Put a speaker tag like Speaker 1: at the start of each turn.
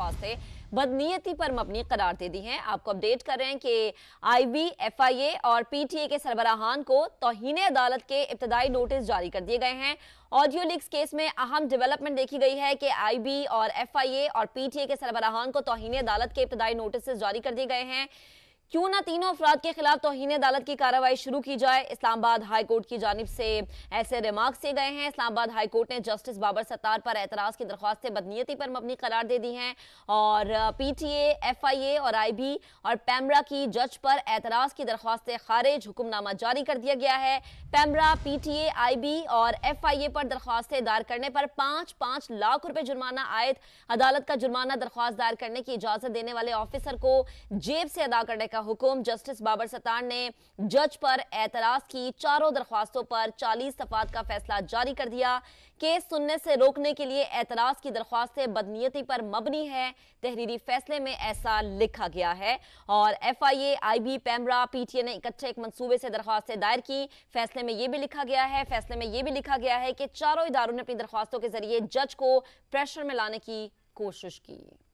Speaker 1: अल्फाज से बदनीयती पर मबनी करार दे दी है आपको अपडेट कर रहे हैं कि आई बी एफ आई ए और पी टी ए के सरबराहान को तोहन अदालत के इब्तदाई नोटिस जारी कर दिए गए हैं ऑडियो लिक्स केस में अहम डेवलपमेंट देखी गई है कि आई बी और एफ आई ए और पी टी ए के सरबराहान को तोहन अदालत के इब्तदाई नोटिस जारी कर दिए गए हैं क्यों ना तीनों अफराद के खिलाफ तोहन अदालत की कार्रवाई शुरू की जाए इस्लामाबाद हाईकोर्ट की जानब से ऐसे रिमार्क्स दिए गए हैं इस्लामाबाद हाईकोर्ट ने जस्टिस बाबर सत्तार पर एतराज़ की दरख्वास्त बदनीति पर मबनी करार दे दी हैं और P T F I A और आई बी और पैमरा की जज पर एतराज़ की दरख्वास्त खारिज हुक्मनामा जारी कर दिया गया है PEMRA P T A I B और एफ आई ए पर दरख्वास्त दायर करने पर पाँच पाँच लाख रुपये जुर्माना आयद अदालत का जुर्माना दरख्वास्त दायर करने की इजाज़त देने वाले ऑफिसर को जेब से अदा करने का का हुक्म जस्टिस बाबर सतान ने जज पर एतराज की चारों दरख्वास्तों पर 40 सफात का फैसला जारी कर दिया केस सुनने से रोकने के लिए एतराज की दरख्वास्तें बदनीयती पर मबनी है तहरीरी फैसले में ऐसा लिखा गया है और F I A I B PEMRA PTA ने इकट्ठे एक मनसूबे से दरख्वास्तें दायर की फैसले में यह भी लिखा गया है फैसले में यह भी लिखा गया है कि चारों इदारों ने अपनी दरख्वास्तों के जरिए जज को प्रेशर में लाने की कोशिश की